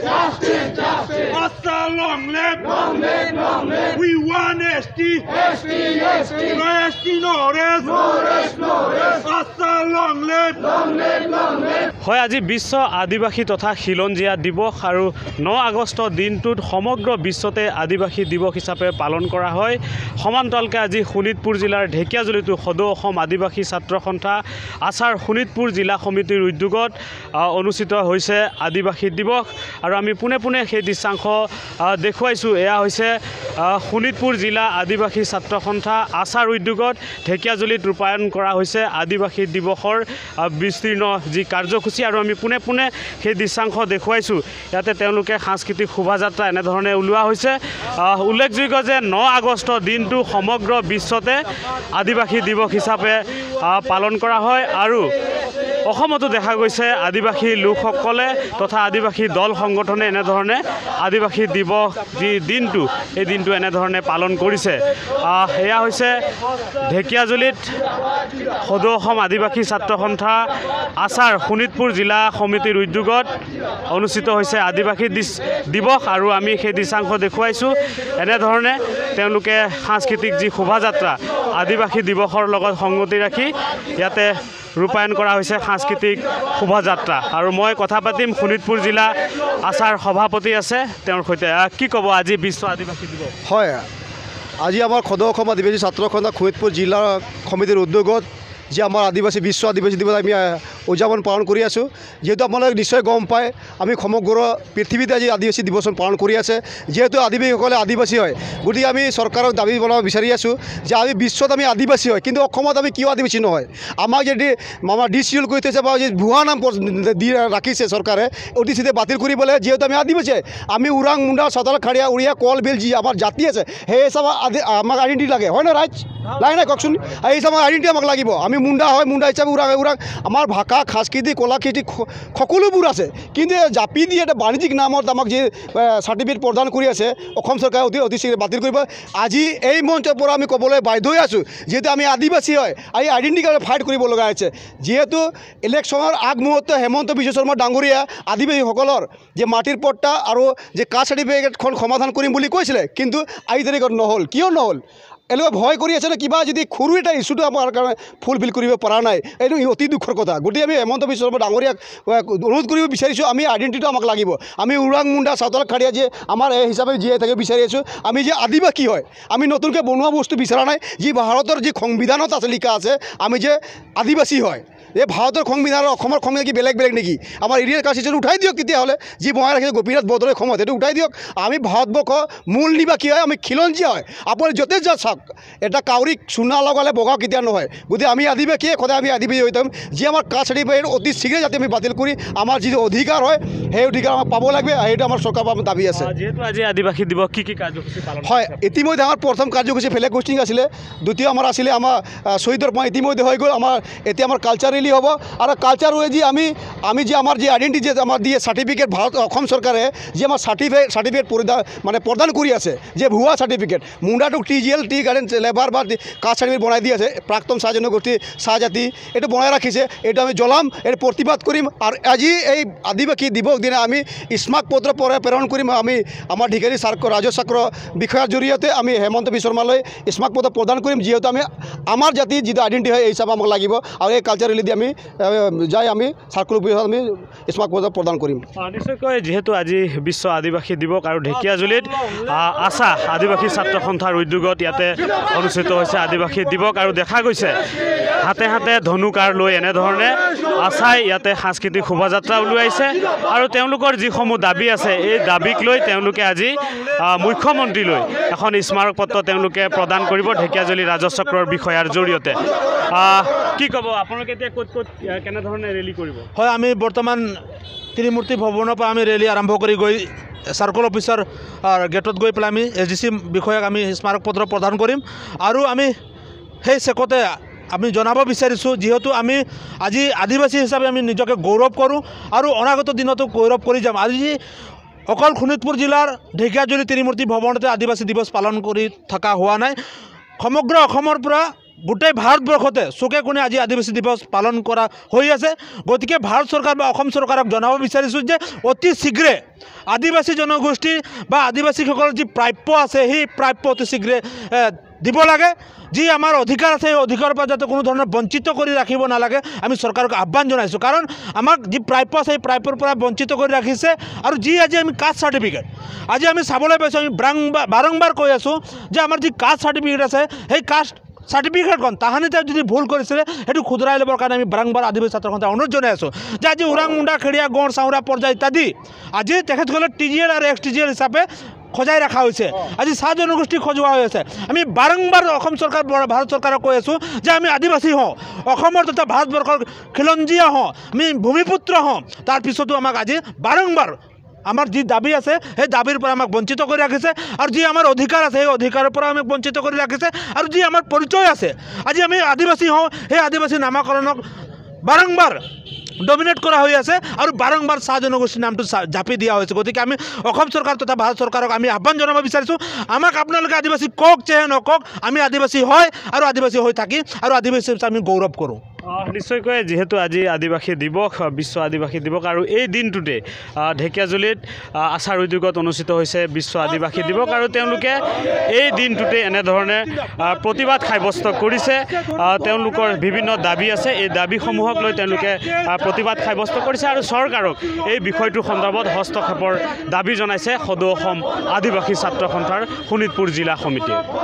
justice. Justice, justice. Hasta long live. Long live, long live. We want ST. ST, ST. No ST, no rest. No rest, no rest. Hasta long live. Long live, long live. হয় আজি বিশ্ব আদিবাসী তথা খিলঞ্জীয়া দিবস আৰু ন আগষ্ট দিনটোত সমগ্ৰ বিশ্বতে আদিবাসী দিৱস হিচাপে পালন কৰা হয় সমান্তৰালকৈ আজি শোণিতপুৰ জিলাৰ ঢেকীয়াজুলিতো সদৌ অসম আদিবাসী ছাত্ৰ সন্থা আছাৰ শোণিতপুৰ জিলা সমিতিৰ উদ্যোগত অনুষ্ঠিত হৈছে আদিবাসী দিৱস আৰু আমি পোনে পোনে সেই দৃশ্যাংশ দেখুৱাইছোঁ এয়া হৈছে শোণিতপুৰ জিলা আদিবাসী ছাত্ৰ সন্থা আছাৰ উদ্যোগত ঢেকীয়াজুলিত ৰূপায়ণ কৰা হৈছে আদিবাসী দিৱসৰ বিস্তীৰ্ণ যি কাৰ্যসূচী কাৰ্যসূচী আৰু আমি পোনে পোনে সেই দৃশ্যাংশ দেখুৱাইছোঁ ইয়াতে তেওঁলোকে সাংস্কৃতিক শোভাযাত্ৰা এনেধৰণে ওলোৱা হৈছে উল্লেখযোগ্য যে ন আগষ্ট দিনটো সমগ্ৰ বিশ্বতে আদিবাসী দিৱস হিচাপে পালন কৰা হয় আৰু অসমতো দেখা গৈছে আদিবাসী লোকসকলে তথা আদিবাসী দল সংগঠনে এনেধৰণে আদিবাসী দিৱস যি দিনটো এই দিনটো এনেধৰণে পালন কৰিছে সেয়া হৈছে ঢেকীয়াজুলিত সদৌ অসম আদিবাসী ছাত্ৰ সন্থা আছাৰ শোণিতপুৰ জিলা সমিতিৰ উদ্যোগত অনুষ্ঠিত হৈছে আদিবাসী দিৱস আৰু আমি সেই দৃশ্যাংশ দেখুৱাইছোঁ এনেধৰণে তেওঁলোকে সাংস্কৃতিক যি শোভাযাত্ৰা আদিবাসী দিৱসৰ লগত সংগতি ৰাখি ইয়াতে ৰূপায়ণ কৰা হৈছে সাংস্কৃতিক শোভাযাত্ৰা আৰু মই কথা পাতিম শোণিতপুৰ জিলা আশাৰ সভাপতি আছে তেওঁৰ সৈতে কি ক'ব আজি বিশ্ব আদিবাসী দিৱস হয় আজি আমাৰ সদৌ অসম আদিবাসী ছাত্ৰ সন্থা শোণিতপুৰ জিলা সমিতিৰ উদ্যোগত যি আমাৰ আদিবাসী বিশ্ব আদিবাসী দিৱস আমি উদযাপন পালন কৰি আছোঁ যিহেতু আপোনালোকে নিশ্চয় গম পায় আমি সমগ্ৰ পৃথিৱীতে আজি আদিবাসী দিৱস পালন কৰি আছে যিহেতু আদিবাসীসকলে আদিবাসী হয় গতিকে আমি চৰকাৰক দাবী বনাব বিচাৰি আছোঁ যে আমি বিশ্বত আমি আদিবাসী হয় কিন্তু অসমত আমি কিয় আদিবাসী নহয় আমাক যদি আমাৰ ডি চি এল কৈ থৈছে বা ভুৱা নাম দি ৰাখিছে চৰকাৰে অতি চিতে বাতিল কৰিবলৈ যিহেতু আমি আদিবাসী আমি ওৰাং মুণ্ডা চদাৰ খাৰিয়া উৰিয়া কল বিল যি আমাৰ জাতি আছে সেই হিচাপে আদি আমাক আইডেণ্টি লাগে হয় নে ৰাইজ লাগে নাই কওকচোন এই হিচাপে আইডেণ্টি আমাক লাগিব আমি মুণ্ডা হয় মুণ্ডা হিচাপে ওৰাং ওৰাং আমাৰ ভাষা ভাষা সাংস্কৃতি কলাকৃতি সকলোবোর আছে কিন্তু জাপি দিয়ে একটা বাণিজ্যিক নামত আমাক যে সার্টিফিকেট প্রদান করে আছে সরকার অতি অতিশীঘ্রে বাতিল করব আজি এই মঞ্চের আমি কবলে বাধ্য হয়ে আছো যেহেতু আমি আদিবাসী হয় আই আইডেন্টিকার ফাইট করবল আছে যেহেতু ইলেকশনের আগ মুহূর্তে হেমন্ত বিশ্ব শর্মা ডাঙরিয়া আদিবাসী সকলের যে মাটির পট্টা আর যে কাস্ট সার্টিফিকেট সমাধান করি বলে কিন্তু আজি তারিখত নহল কিয় নহল এনেকুৱা ভয় কৰি আছে নে কিবা যদি সৰু এটা ইছ্যুটো আমাৰ কাৰণে ফুলফিল কৰিব পৰা নাই এইটো অতি দুখৰ কথা গতিকে আমি হেমন্ত বিশ্ব শৰ্মা ডাঙৰীয়াক অনুৰোধ কৰিব বিচাৰিছোঁ আমি আইডেণ্টিটিটো আমাক লাগিব আমি ওৰাং মুণ্ডা চাউতাল খাৰিয়া যে আমাৰ এই হিচাপে জীয়াই থাকিব বিচাৰি আছোঁ আমি যে আদিবাসী হয় আমি নতুনকৈ বনোৱা বস্তু বিচৰা নাই যি ভাৰতৰ যি সংবিধানত আছে লিখা আছে আমি যে আদিবাসী হয় এই ভাৰতৰ সংবিধান আৰু অসমৰ সংবিধান কি বেলেগ বেলেগ নেকি আমাৰ ইডিয়েল কনষ্টিটিউশ্যন উঠাই দিয়ক তেতিয়াহ'লে যি মই ৰাখিছোঁ গোপীনাথ বৰদলৈ সময়ত সেইটো উঠাই দিয়ক আমি ভাৰতবৰ্ষ মূল নিবাসী হয় আমি খিলঞ্জীয়া হয় আপুনি য'তে যা চাওক এটা কাউৰীক চুনা লগালে বগা কেতিয়া নহয় গতিকে আমি আদিবাসীয়ে সদায় আমি আদিবাসী হৈ থাকিম যি আমাৰ চাৰ্টিফিকেট অতি শীঘ্ৰে যাতে আমি বাতিল কৰি আমাৰ যিটো অধিকাৰ হয় সেই অধিকাৰ আমাক পাব লাগে সেইটো আমাৰ চৰকাৰৰ আমাৰ দাবী আছে যিহেতু আজি আদিবাসী দিৱস কি কি কাৰ্যসূচী হয় ইতিমধ্যে আমাৰ প্ৰথম কাৰ্যসূচী ফেলে কোচিং আছিলে দ্বিতীয় আমাৰ আছিলে আমাৰ শ্বহীদৰ পৰা ইতিমধ্যে হৈ গ'ল আমাৰ এতিয়া আমাৰ কালচাৰেল ফ্রেণ্ডলি হ'ব আৰু কালচার হৈ আমি আমি যে আমাৰ যে আইডেণ্টি যে আমাৰ দিয়ে চাৰ্টিফিকেট ভাৰত অসম চৰকাৰে আমার আমাৰ সার্টিফিকেট চাৰ্টিফিকেট মানে প্ৰদান কৰি আছে যে ভুৱা চাৰ্টিফিকেট মুন্ডাটুক T G L tea garden labour বা কাষ্ট সার্টিফিকেট বনাই দি আছে প্ৰাক্তন চাহ জনগোষ্ঠী চাহ জাতি এইটো বনাই ৰাখিছে এইটো আমি জ্বলাম এইটো প্ৰতিবাদ কৰিম আৰু আজি এই আদিবাসী দিৱস দিনা আমি স্মাক পরে প্ৰেৰণ কৰিম আমি আমাৰ ঢিকাৰী সার্ক ৰাজহ চাকৰ বিষয়াৰ জৰিয়তে আমি হেমন্ত বিশ্ব শৰ্মালৈ স্মাক পত্ৰ প্ৰদান কৰিম যিহেতু আমি আমাৰ জাতি যিটো আইডেন্টি হয় এই হিচাপে আমাক লাগিব আৰু এই কালচাৰেলি আমি যাই আমি চাৰ্কল উপস্থিত আমি স্মাৰক মৰ্যাদা প্ৰদান কৰিম নিশ্চয়কৈ যিহেতু আজি বিশ্ব আদিবাসী দিৱস আৰু ঢেকীয়াজুলিত আশা আদিবাসী ছাত্ৰ সন্থাৰ উদ্যোগত ইয়াতে অনুষ্ঠিত হৈছে আদিবাসী দিৱস আৰু দেখা গৈছে হাতে হাতে ধনু কাৰ লৈ এনেধৰণে আশাই ইয়াতে সাংস্কৃতিক শোভাযাত্ৰা উলিয়াইছে আৰু তেওঁলোকৰ যিসমূহ দাবী আছে এই দাবীক লৈ তেওঁলোকে আজি মুখ্যমন্ত্ৰীলৈ এখন স্মাৰক পত্ৰ তেওঁলোকে প্ৰদান কৰিব ঢেকীয়াজুলি ৰাজচক্ৰৰ বিষয়াৰ জৰিয়তে কি ক'ব আপোনালোকে এতিয়া কত হয় আমি বৰ্তমান ত্ৰিমূৰ্তি ভৱনৰ পৰা আমি ৰেলী আৰম্ভ কৰি গৈ চাৰ্কল অফিচৰ গেটত গৈ পেলাই আমি এছ ডি চি বিষয়াক আমি স্মাৰক পত্ৰ প্ৰদান কৰিম আৰু আমি সেই চেকতে আমি জনাব বিচাৰিছোঁ যিহেতু আমি আজি আদিবাসী হিচাপে আমি নিজকে গৌৰৱ কৰোঁ আৰু অনাগত দিনতো গৌৰৱ কৰি যাম আজি অকল শোণিতপুৰ জিলাৰ ঢেকীয়াজুলি ত্ৰিমূৰ্তি ভৱনতে আদিবাসী দিৱস পালন কৰি থকা হোৱা নাই সমগ্ৰ অসমৰ পৰা গোটেই ভাৰতবৰ্ষতে চুকে কোণে আজি আদিবাসী দিৱস পালন কৰা হৈ আছে গতিকে ভাৰত চৰকাৰ বা অসম চৰকাৰক জনাব বিচাৰিছোঁ যে অতি শীঘ্ৰে আদিবাসী জনগোষ্ঠী বা আদিবাসীসকলৰ যি প্ৰাপ্য আছে সেই প্ৰাপ্য অতি শীঘ্ৰে দিব লাগে যি আমাৰ অধিকাৰ আছে সেই অধিকাৰৰ পৰা যাতে কোনো ধৰণৰ বঞ্চিত কৰি ৰাখিব নালাগে আমি চৰকাৰক আহ্বান জনাইছোঁ কাৰণ আমাক যি প্ৰাপ্য আছে সেই প্ৰাপ্যৰ পৰা বঞ্চিত কৰি ৰাখিছে আৰু যি আজি আমি কাষ্ট চাৰ্টিফিকেট আজি আমি চাবলৈ পাইছোঁ আমি ব্ৰাংবাৰ বাৰম্বাৰ কৈ আছোঁ যে আমাৰ যি কাষ্ট চাৰ্টিফিকেট আছে সেই কাষ্ট সার্টিফিকেট কন তাহানি তাই যদি ভুল কৰিছিলে সেইটো খুদরা লবৰ কাৰণে আমি বাৰংবাৰ আদিবাসী ছাত্র অনুৰোধ জনাই আছোঁ যে আজি উৰাং মুণ্ডা খেড়িয়া গড় চাউৰা পৰ্যায় ইত্যাদি আজি তেখেতসকলে টি জি এল আৰু এক্স টি জি এল হিচাপে খজাই ৰখা হৈছে আজি চাহ জনগোষ্ঠী খজোৱা হৈ আছে আমি বাৰংবাৰ অসম চৰকাৰ ভাৰত চৰকাৰক কৈ আছোঁ যে আমি আদিবাসী হওঁ অসমৰ তথা ভাৰতবৰ্ষৰ খিলঞ্জীয়া হওঁ আমি ভূমিপুত্ৰ হওঁ তাৰপিছতো আমাক আজি বাৰংবাৰ আমাৰ যি দাবী আছে সেই দাবীৰ পৰা আমাক বঞ্চিত কৰি ৰাখিছে আৰু যি আমাৰ অধিকাৰ আছে সেই অধিকাৰৰ পৰা আমাক বঞ্চিত কৰি ৰাখিছে আৰু যি আমাৰ পৰিচয় আছে আজি আমি আদিবাসী হওঁ সেই আদিবাসী নামাকৰণক বাৰম্বাৰ ডমিনেট কৰা হৈ আছে আৰু বাৰম্বাৰ চাহ জনগোষ্ঠীৰ নামটো জাপি দিয়া হৈছে গতিকে আমি অসম চৰকাৰ তথা ভাৰত চৰকাৰক আমি আহ্বান জনাব বিচাৰিছোঁ আমাক আপোনালোকে আদিবাসী কওক চেহে নকওক আমি আদিবাসী হয় আৰু আদিবাসী হৈ থাকি আৰু আদিবাসী আমি গৌৰৱ কৰোঁ নিশ্চয়কৈ যিহেতু আজি আদিবাসী দিবস বিশ্ব আদিবাসী দিবস আৰু এই দিনটোতে ঢেকীয়াজুলিত আচাৰ উদ্যোগত অনুষ্ঠিত হৈছে বিশ্ব আদিবাসী দিবস আৰু তেওঁলোকে এই দিনটোতে এনেধৰণে প্ৰতিবাদ সাব্যস্ত কৰিছে তেওঁলোকৰ বিভিন্ন দাবী আছে এই দাবীসমূহক লৈ তেওঁলোকে প্ৰতিবাদ সাব্যস্ত কৰিছে আৰু চৰকাৰক এই বিষয়টোৰ সন্দৰ্ভত হস্তক্ষেপৰ দাবী জনাইছে সদৌ অসম আদিবাসী ছাত্ৰ সন্থাৰ শোণিতপুৰ জিলা সমিতিয়ে